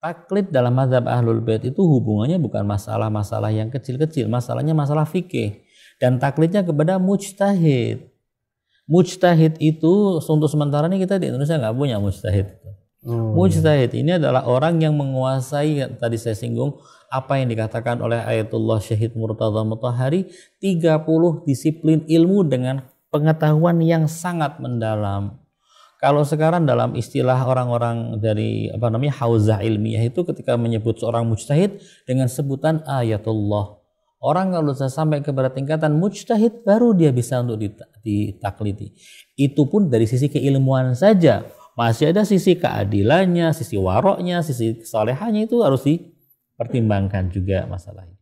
Taklid dalam mazhab Ahlul Bait itu hubungannya bukan masalah-masalah yang kecil-kecil, masalahnya masalah fikih dan taklidnya kepada mujtahid. Mujtahid itu untuk sementara ini kita di Indonesia nggak punya mujtahid. Hmm. Mujtahid ini adalah orang yang menguasai tadi saya singgung apa yang dikatakan oleh Ayatullah Syahid Murtadha Mutahari 30 disiplin ilmu dengan pengetahuan yang sangat mendalam. Kalau sekarang dalam istilah orang-orang dari apa namanya hauzah ilmiah itu ketika menyebut seorang mujtahid dengan sebutan ayatullah. Orang kalau sudah sampai kepada tingkatan mujtahid baru dia bisa untuk ditakliti. Itu pun dari sisi keilmuan saja. Masih ada sisi keadilannya, sisi waroknya, sisi kesalehannya itu harus dipertimbangkan juga masalahnya.